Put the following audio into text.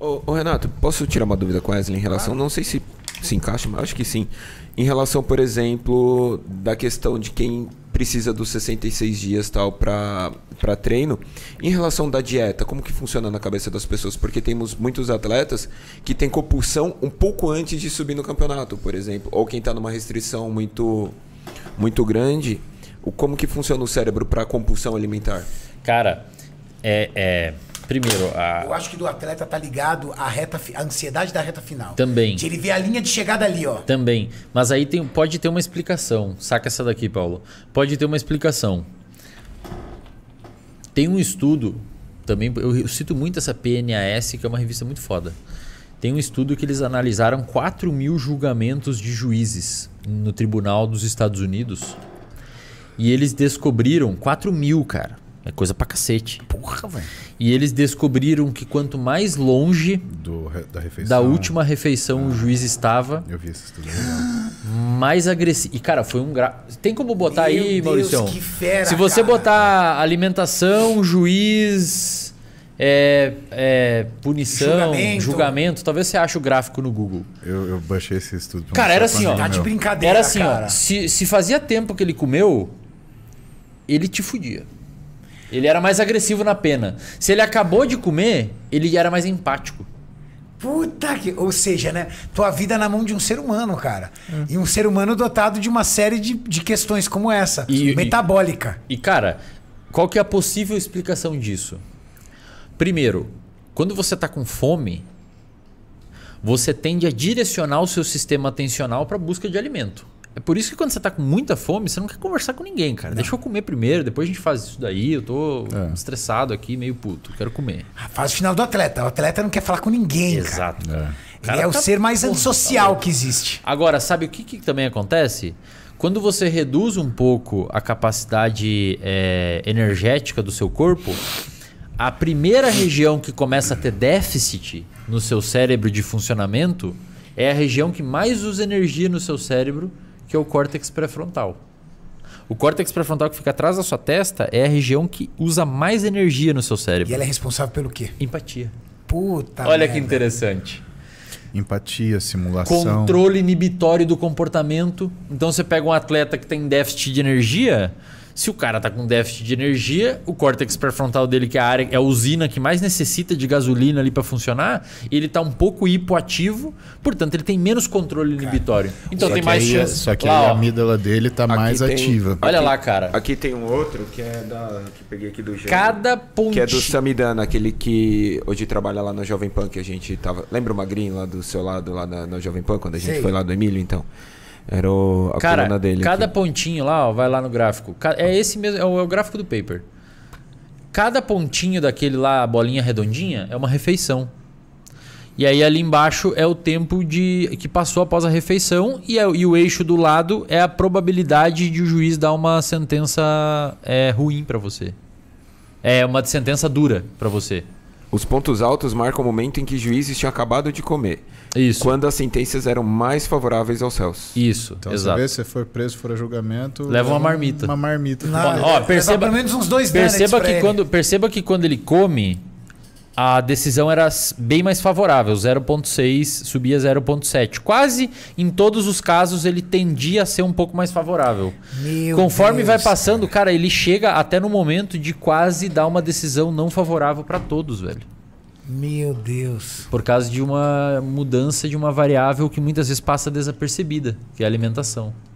Ô, ô, Renato, posso tirar uma dúvida com a Wesley em relação. Claro. Não sei se se encaixa, mas acho que sim. Em relação, por exemplo, da questão de quem precisa dos 66 dias tal para treino, em relação da dieta, como que funciona na cabeça das pessoas? Porque temos muitos atletas que têm compulsão um pouco antes de subir no campeonato, por exemplo, ou quem está numa restrição muito muito grande. Como que funciona o cérebro para compulsão alimentar? Cara, é, é Primeiro, a... Eu acho que do atleta tá ligado à reta, à ansiedade da reta final. Também. De ele ver a linha de chegada ali, ó. Também. Mas aí tem, pode ter uma explicação. Saca essa daqui, Paulo. Pode ter uma explicação. Tem um estudo, também, eu, eu cito muito essa PNAS, que é uma revista muito foda. Tem um estudo que eles analisaram 4 mil julgamentos de juízes no tribunal dos Estados Unidos. E eles descobriram 4 mil, cara é coisa pra cacete. Porra, velho. E eles descobriram que quanto mais longe Do, da, refeição. da última refeição ah, o juiz estava, Eu vi esse estudo. É mais agressivo. E, cara, foi um gra... Tem como botar Meu aí, Deus, Maurício? Que fera, Se você cara. botar alimentação, juiz, é, é, punição, julgamento. julgamento. talvez você ache o gráfico no Google. Eu, eu baixei esse estudo. Pra cara, era assim, ó. Tá de brincadeira, Era assim, cara. ó. se fazia tempo que ele comeu, ele te fudia. Ele era mais agressivo na pena. Se ele acabou de comer, ele era mais empático. Puta que. Ou seja, né? Tua vida na mão de um ser humano, cara. Hum. E um ser humano dotado de uma série de, de questões como essa, e, metabólica. E, e, cara, qual que é a possível explicação disso? Primeiro, quando você tá com fome, você tende a direcionar o seu sistema atencional para busca de alimento. É por isso que quando você tá com muita fome, você não quer conversar com ninguém, cara. Não. Deixa eu comer primeiro, depois a gente faz isso daí. Eu tô é. estressado aqui, meio puto, quero comer. A ah, fase final do atleta. O atleta não quer falar com ninguém, Exato. cara. Exato. É. Cara, Ele é o tá ser mais antissocial tá que existe. Agora, sabe o que, que também acontece? Quando você reduz um pouco a capacidade é, energética do seu corpo, a primeira região que começa a ter déficit no seu cérebro de funcionamento é a região que mais usa energia no seu cérebro que é o córtex pré-frontal. O córtex pré-frontal que fica atrás da sua testa é a região que usa mais energia no seu cérebro. E ela é responsável pelo quê? Empatia. Puta. Olha merda. que interessante. Empatia, simulação. Controle inibitório do comportamento. Então você pega um atleta que tem déficit de energia, se o cara tá com déficit de energia, o córtex pré-frontal dele, que é a área, é a usina que mais necessita de gasolina ali para funcionar, ele tá um pouco hipoativo, portanto ele tem menos controle inibitório. Cara, então tem mais aí, chance. Só que lá, a amígdala dele tá mais tem, ativa. Olha aqui, lá, cara. Aqui tem um outro que é da que peguei aqui do Gênero, Cada ponto que é do Samidana, aquele que hoje trabalha lá na Jovem Pan que a gente tava, lembra o Magrinho lá do seu lado lá na, na Jovem Pan quando a gente Sei. foi lá do Emílio, então. Era o, a Cara, coluna dele. Cada aqui. pontinho lá, ó, vai lá no gráfico. É esse mesmo, é o, é o gráfico do paper. Cada pontinho daquele lá, a bolinha redondinha, é uma refeição. E aí ali embaixo é o tempo de que passou após a refeição e, é, e o eixo do lado é a probabilidade de o juiz dar uma sentença é, ruim para você. É uma sentença dura para você. Os pontos altos marcam o momento em que juízes tinham acabado de comer. Isso. Quando as sentenças eram mais favoráveis aos réus. Isso, então, exato. Vê, se for preso, for a julgamento... Leva uma marmita. Uma marmita. Não, ó, perceba, pelo menos uns dois perceba que quando Perceba que quando ele come, a decisão era bem mais favorável, 0.6 subia 0.7. Quase em todos os casos ele tendia a ser um pouco mais favorável. Meu Conforme Deus, vai passando, cara. cara, ele chega até no momento de quase dar uma decisão não favorável para todos, velho. Meu Deus. Por causa de uma mudança de uma variável que muitas vezes passa desapercebida, que é a alimentação.